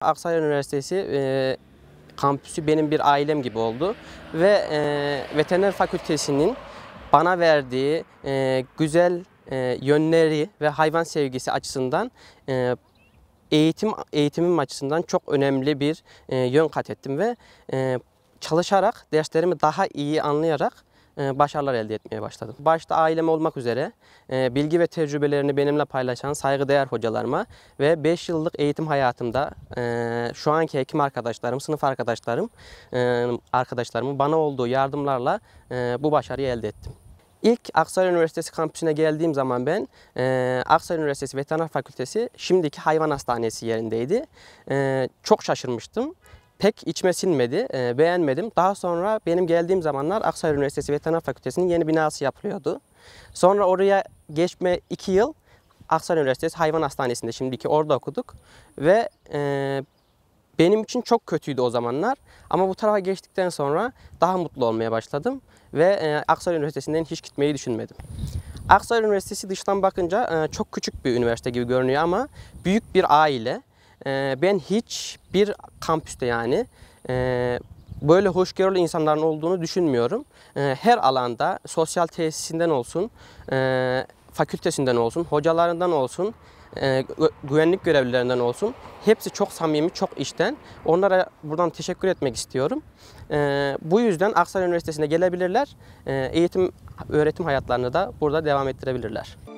Aksaray Üniversitesi e, kampüsü benim bir ailem gibi oldu ve e, veteriner fakültesinin bana verdiği e, güzel yönleri ve hayvan sevgisi açısından eğitim eğitimim açısından çok önemli bir yön kat ettim ve çalışarak derslerimi daha iyi anlayarak e, başarılar elde etmeye başladım. Başta ailem olmak üzere e, bilgi ve tecrübelerini benimle paylaşan saygıdeğer hocalarıma ve 5 yıllık eğitim hayatımda e, şu anki hekim arkadaşlarım, sınıf arkadaşlarım, arkadaşlarımın bana olduğu yardımlarla bu başarıyı elde ettim. İlk Aksaray Üniversitesi kampüsüne geldiğim zaman ben Aksaray Üniversitesi Veteriner Fakültesi şimdiki hayvan hastanesi yerindeydi. çok şaşırmıştım pek içme sinmedi, e, beğenmedim. Daha sonra benim geldiğim zamanlar Aksaray Üniversitesi Veteriner Fakültesi'nin yeni binası yapılıyordu. Sonra oraya geçme iki yıl Aksaray Üniversitesi Hayvan Hastanesi'nde şimdiki orada okuduk. Ve e, benim için çok kötüydü o zamanlar. Ama bu tarafa geçtikten sonra daha mutlu olmaya başladım. Ve e, Aksaray Üniversitesi'nden hiç gitmeyi düşünmedim. Aksaray Üniversitesi dıştan bakınca e, çok küçük bir üniversite gibi görünüyor ama büyük bir aile. Ee, ben hiç bir kampüste yani e, böyle hoşgörülü insanların olduğunu düşünmüyorum. Ee, her alanda sosyal tesisinden olsun, e, fakültesinden olsun, hocalarından olsun, e, güvenlik görevlilerinden olsun. Hepsi çok samimi, çok işten. Onlara buradan teşekkür etmek istiyorum. Ee, bu yüzden Aksaray Üniversitesi'ne gelebilirler. eğitim, öğretim hayatlarını da burada devam ettirebilirler.